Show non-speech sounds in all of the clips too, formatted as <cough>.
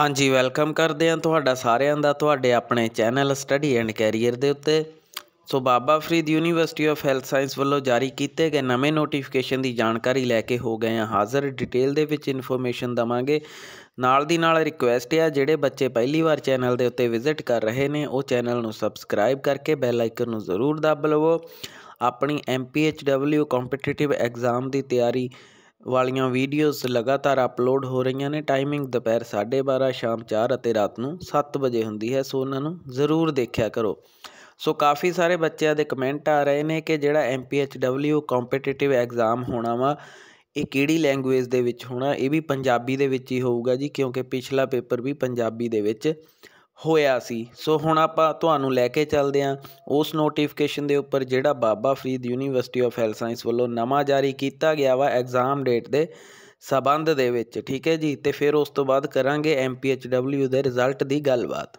ਹਾਂਜੀ ਵੈਲਕਮ ਕਰਦੇ ਹਾਂ ਤੁਹਾਡਾ ਸਾਰਿਆਂ ਦਾ ਤੁਹਾਡੇ ਆਪਣੇ ਚੈਨਲ ਸਟੱਡੀ ਐਂਡ ਕੈਰੀਅਰ ਦੇ ਉੱਤੇ so Baba Farid university of health science ਵੱਲੋਂ ਜਾਰੀ ਕੀਤੇ ਗਏ ਨਵੇਂ ਨੋਟੀਫਿਕੇਸ਼ਨ ਦੀ ਜਾਣਕਾਰੀ ਲੈ ਕੇ ਹੋ ਗਏ ਹਾਂ ਹਾਜ਼ਰ ਡਿਟੇਲ ਦੇ ਵਿੱਚ ਇਨਫੋਰਮੇਸ਼ਨ ਦਵਾਂਗੇ ਨਾਲ ਦੀ ਨਾਲ ਰਿਕੁਐਸਟ ਹੈ ਜਿਹੜੇ ਬੱਚੇ ਪਹਿਲੀ ਵਾਰ ਚੈਨਲ ਦੇ ਉੱਤੇ ਵਿਜ਼ਿਟ ਕਰ ਰਹੇ ਨੇ ਉਹ ਚੈਨਲ ਨੂੰ ਸਬਸਕ੍ਰਾਈਬ ਕਰਕੇ ਬੈਲ ਆਈਕਨ ਨੂੰ ਜ਼ਰੂਰ ਦਬਾ ਲਵੋ ਆਪਣੀ ਐਮਪੀਐਚਡਬਲਯੂ ਕੰਪੀਟੀਟਿਵ ਐਗਜ਼ਾਮ ਦੀ ਤਿਆਰੀ ਵਾਲੀਆਂ ਵੀਡੀਓਜ਼ ਲਗਾਤਾਰ ਅਪਲੋਡ ਹੋ ਰਹੀਆਂ ਨੇ ਟਾਈਮਿੰਗ ਦੁਪਹਿਰ 12:30 ਸ਼ਾਮ 4 ਅਤੇ ਰਾਤ ਨੂੰ 7 ਵਜੇ ਹੁੰਦੀ ਹੈ ਸੋ ਉਹਨਾਂ ਨੂੰ ਜ਼ਰੂਰ ਦੇਖਿਆ ਕਰੋ ਸੋ ਕਾਫੀ ਸਾਰੇ ਬੱਚਿਆਂ ਦੇ ਕਮੈਂਟ ਆ ਰਹੇ ਨੇ ਕਿ ਜਿਹੜਾ MPHW ਕੰਪੀਟੀਟਿਵ ਐਗਜ਼ਾਮ ਹੋਣਾ ਵਾ ਇਹ ਕਿਹੜੀ ਲੈਂਗੁਏਜ ਦੇ ਵਿੱਚ ਹੋਣਾ ਇਹ ਵੀ ਪੰਜਾਬੀ ਦੇ ਵਿੱਚ ਹੀ ਹੋਊਗਾ ਜੀ ਕਿਉਂਕਿ ਪਿਛਲਾ ਪੇਪਰ ਵੀ ਪੰਜਾਬੀ ਦੇ ਵਿੱਚ ਹੋਇਆ ਸੀ ਸੋ ਹੁਣ ਆਪਾਂ ਤੁਹਾਨੂੰ ਲੈ ਕੇ ਚੱਲਦੇ ਆਂ ਉਸ ਨੋਟੀਫਿਕੇਸ਼ਨ ਦੇ ਉੱਪਰ ਜਿਹੜਾ Baba Farid university of health science ਵੱਲੋਂ ਨਵਾਂ ਜਾਰੀ ਕੀਤਾ ਗਿਆ ਵਾ ਐਗਜ਼ਾਮ ਡੇਟ ਦੇ ਸਬੰਧ ਦੇ ਵਿੱਚ ਠੀਕ ਹੈ ਜੀ ਤੇ ਫਿਰ ਉਸ ਤੋਂ ਬਾਅਦ ਕਰਾਂਗੇ ਐਮਪੀਐਚਡਬਲਯੂ ਦੇ ਰਿਜ਼ਲਟ ਦੀ ਗੱਲਬਾਤ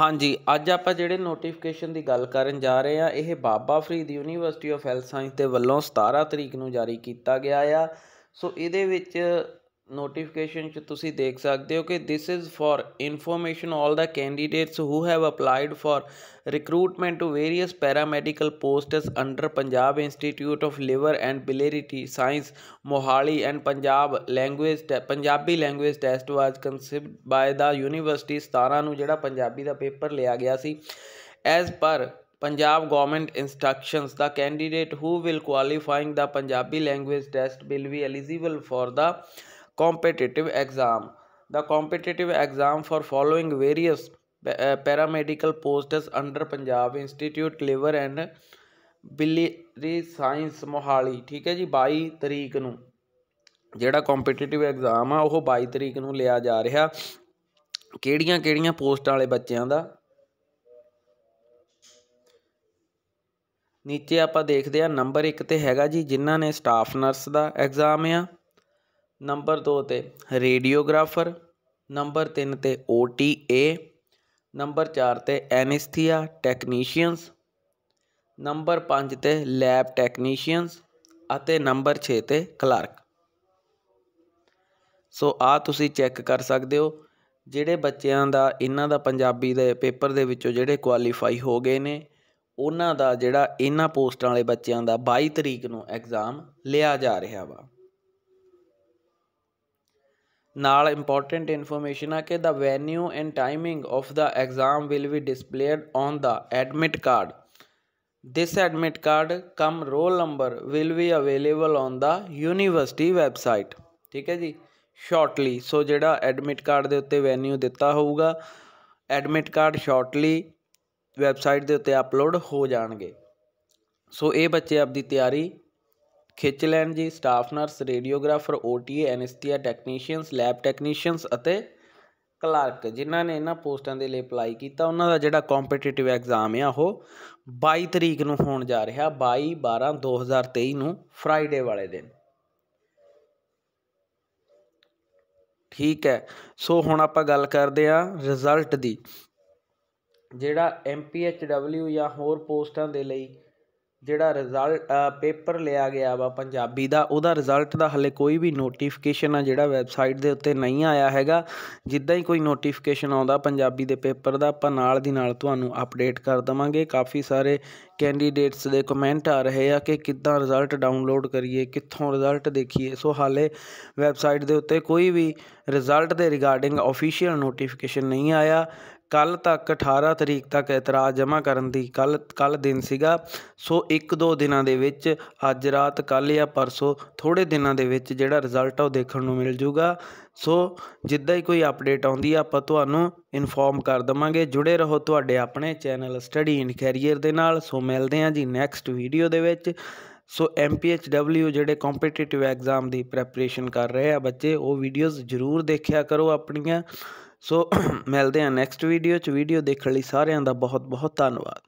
ਹਾਂਜੀ ਅੱਜ ਆਪਾਂ ਜਿਹੜੇ ਨੋਟੀਫਿਕੇਸ਼ਨ ਦੀ ਗੱਲ ਕਰਨ ਜਾ ਰਹੇ ਆ ਇਹ Baba Farid university of health science ਦੇ ਵੱਲੋਂ 17 ਤਰੀਕ ਨੂੰ ਜਾਰੀ ਕੀਤਾ ਗਿਆ ਆ ਸੋ ਇਹਦੇ ਵਿੱਚ ਨੋਟੀਫਿਕੇਸ਼ਨ 'ਚ ਤੁਸੀਂ ਦੇਖ ਸਕਦੇ ਹੋ ਕਿ this is for information all the candidates who have applied for recruitment to various paramedical posts under Punjab Institute of Liver and Biliary Science Mohali and Punjab language Punjabi language test was conceived by the university 17 ਨੂੰ ਜਿਹੜਾ ਪੰਜਾਬੀ ਦਾ paper ਲਿਆ ਗਿਆ ਸੀ as per Punjab government instructions the candidate who will qualifying the Punjabi language test will be eligible for the competitive exam the competitive exam for following various paramedical posts under punjab institute liver and biliary science mohali theek hai ji 22 tarikh nu jehda competitive exam ਆ oh 22 tarikh nu liya ja ਰਿਹਾ ਕਿਹੜੀਆਂ ਕਿਹੜੀਆਂ post wale ਬੱਚਿਆਂ da ਨੀਚੇ ਆਪਾਂ ਦੇਖਦੇ ਆ number 1 ਤੇ ਹੈਗਾ ਜੀ ਜਿਨ੍ਹਾਂ ਨੇ ਸਟਾਫ ਨਰਸ ਦਾ ਐਗਜ਼ਾਮ ਆ ਨੰਬਰ 2 ਤੇ ਰੇਡੀਓਗ੍ਰਾਫਰ ਨੰਬਰ 3 ਤੇ ਓਟੀਏ ਨੰਬਰ 4 ਤੇ ਐਨੇਸਥੀਆ ਟੈਕਨੀਸ਼ੀਅਨਸ ਨੰਬਰ 5 ਤੇ ਲੈਬ ਟੈਕਨੀਸ਼ੀਅਨਸ ਅਤੇ ਨੰਬਰ 6 ਤੇ ਕਲਰਕ ਸੋ ਆ ਤੁਸੀਂ ਚੈੱਕ ਕਰ ਸਕਦੇ ਹੋ ਜਿਹੜੇ ਬੱਚਿਆਂ ਦਾ ਇਹਨਾਂ ਦਾ ਪੰਜਾਬੀ ਦੇ ਪੇਪਰ ਦੇ ਵਿੱਚੋਂ ਜਿਹੜੇ ਕੁਆਲੀਫਾਈ ਹੋ ਗਏ ਨੇ ਉਹਨਾਂ ਦਾ ਜਿਹੜਾ ਇਹਨਾਂ ਪੋਸਟਾਂ ਵਾਲੇ ਬੱਚਿਆਂ ਦਾ 22 ਤਰੀਕ ਨੂੰ ਐਗਜ਼ਾਮ ਲਿਆ ਜਾ ਰਿਹਾ ਵਾ ਨਾਲ ਇੰਪੋਰਟੈਂਟ ਇਨਫੋਰਮੇਸ਼ਨ ਆ ਕਿ the venue and timing of the exam will be displayed on the admit card this admit card cum roll number will be available on the university website ਠੀਕ ਹੈ ਜੀ ਸ਼ਾਰਟਲੀ ਸੋ ਜਿਹੜਾ ਐਡਮਿਟ ਕਾਰਡ ਦੇ ਉੱਤੇ Venue ਦਿੱਤਾ ਹੋਊਗਾ admit card shortly website ਦੇ ਉੱਤੇ ਅਪਲੋਡ ਹੋ ਜਾਣਗੇ ਸੋ ਇਹ ਬੱਚੇ ਆਪਦੀ ਤਿਆਰੀ ਖਿੱਚ ਲੈਣ ਜੀ staff nurse radiographer OTA anaesthesia technicians lab technicians ਅਤੇ ਕਲਰਕ ਜਿਨ੍ਹਾਂ ਨੇ ਇਹਨਾਂ ਪੋਸਟਾਂ ਦੇ ਲਈ ਅਪਲਾਈ ਕੀਤਾ ਉਹਨਾਂ ਦਾ ਜਿਹੜਾ ਕੰਪੀਟੀਟਿਵ ਐਗਜ਼ਾਮ ਆ ਉਹ 22 ਤਰੀਕ ਨੂੰ ਹੋਣ ਜਾ ਰਿਹਾ 22 12 2023 ਨੂੰ ਫਰਾਈਡੇ ਵਾਲੇ ਦਿਨ ਠੀਕ ਹੈ ਸੋ ਹੁਣ ਆਪਾਂ ਗੱਲ ਕਰਦੇ ਆ ਰਿਜ਼ਲਟ ਦੀ ਜਿਹੜਾ ਐਮਪੀਐਚਡਬਲਯੂ ਜਾਂ ਹੋਰ ਪੋਸਟਾਂ ਦੇ ਲਈ ਜਿਹੜਾ ਰਿਜ਼ਲਟ ਪੇਪਰ ਲਿਆ ਗਿਆ ਵਾ ਪੰਜਾਬੀ ਦਾ ਉਹਦਾ ਰਿਜ਼ਲਟ ਦਾ ਹਲੇ ਕੋਈ ਵੀ ਨੋਟੀਫਿਕੇਸ਼ਨ ਆ ਜਿਹੜਾ ਵੈਬਸਾਈਟ ਦੇ ਉੱਤੇ ਨਹੀਂ ਆਇਆ ਹੈਗਾ ਜਿੱਦਾਂ ਹੀ ਕੋਈ ਨੋਟੀਫਿਕੇਸ਼ਨ ਆਉਂਦਾ ਪੰਜਾਬੀ ਦੇ ਪੇਪਰ ਦਾ ਆਪਾਂ ਨਾਲ ਦੀ ਨਾਲ ਤੁਹਾਨੂੰ ਅਪਡੇਟ ਕਰ ਦਵਾਂਗੇ ਕਾਫੀ ਸਾਰੇ ਕੈਂਡੀਡੇਟਸ ਦੇ ਕਮੈਂਟ ਆ ਰਹੇ ਆ ਕਿ ਕਿੱਦਾਂ ਰਿਜ਼ਲਟ ਡਾਊਨਲੋਡ ਕਰੀਏ ਕਿੱਥੋਂ ਰਿਜ਼ਲਟ ਦੇਖੀਏ ਸੋ ਹਾਲੇ ਵੈਬਸਾਈਟ ਦੇ ਉੱਤੇ ਕੋਈ ਵੀ ਰਿਜ਼ਲਟ ਦੇ ਰਿਗਾਰਡਿੰਗ ਅਫੀਸ਼ੀਅਲ ਨੋਟੀਫਿਕੇਸ਼ਨ ਨਹੀਂ ਆਇਆ ਕੱਲ ਤੱਕ 18 ਤਰੀਕ ਤੱਕ ਇਤਰਾਜ਼ ਜਮ੍ਹਾਂ ਕਰਨ ਦੀ ਕੱਲ ਕੱਲ ਦਿਨ ਸੀਗਾ ਸੋ ਇੱਕ ਦੋ ਦਿਨਾਂ ਦੇ ਵਿੱਚ ਅੱਜ ਰਾਤ ਕੱਲ ਜਾਂ ਪਰਸੋਂ ਥੋੜੇ ਦਿਨਾਂ ਦੇ ਵਿੱਚ ਜਿਹੜਾ ਰਿਜ਼ਲਟ ਆ ਉਹ ਦੇਖਣ ਨੂੰ ਮਿਲ ਜੂਗਾ ਸੋ ਜਿੱਦਾਂ ਹੀ ਕੋਈ ਅਪਡੇਟ ਆਉਂਦੀ ਆ ਆਪਾਂ ਤੁਹਾਨੂੰ ਇਨਫੋਰਮ ਕਰ ਦਵਾਂਗੇ ਜੁੜੇ ਰਹੋ ਤੁਹਾਡੇ ਆਪਣੇ ਚੈਨਲ ਸਟੱਡੀ ਇਨ ਕੈਰੀਅਰ ਦੇ ਨਾਲ ਸੋ ਮਿਲਦੇ ਹਾਂ ਜੀ ਨੈਕਸਟ ਵੀਡੀਓ ਦੇ ਵਿੱਚ ਸੋ ਡਬਲਯੂ ਜਿਹੜੇ ਕੰਪੀਟੀਟਿਵ ਐਗਜ਼ਾਮ ਦੀ ਪ੍ਰੈਪਰੇਸ਼ਨ ਕਰ ਰਹੇ ਆ ਬੱਚੇ ਉਹ ਵੀਡੀਓਜ਼ ਜ਼ਰੂਰ ਦੇਖਿਆ ਕਰੋ ਆਪਣੀਆਂ ਸੋ <clears throat> ਮਿਲਦੇ ਹਾਂ ਨੈਕਸਟ ਵੀਡੀਓ 'ਚ ਵੀਡੀਓ ਦੇਖਣ ਲਈ ਸਾਰਿਆਂ ਦਾ ਬਹੁਤ ਬਹੁਤ ਧੰਨਵਾਦ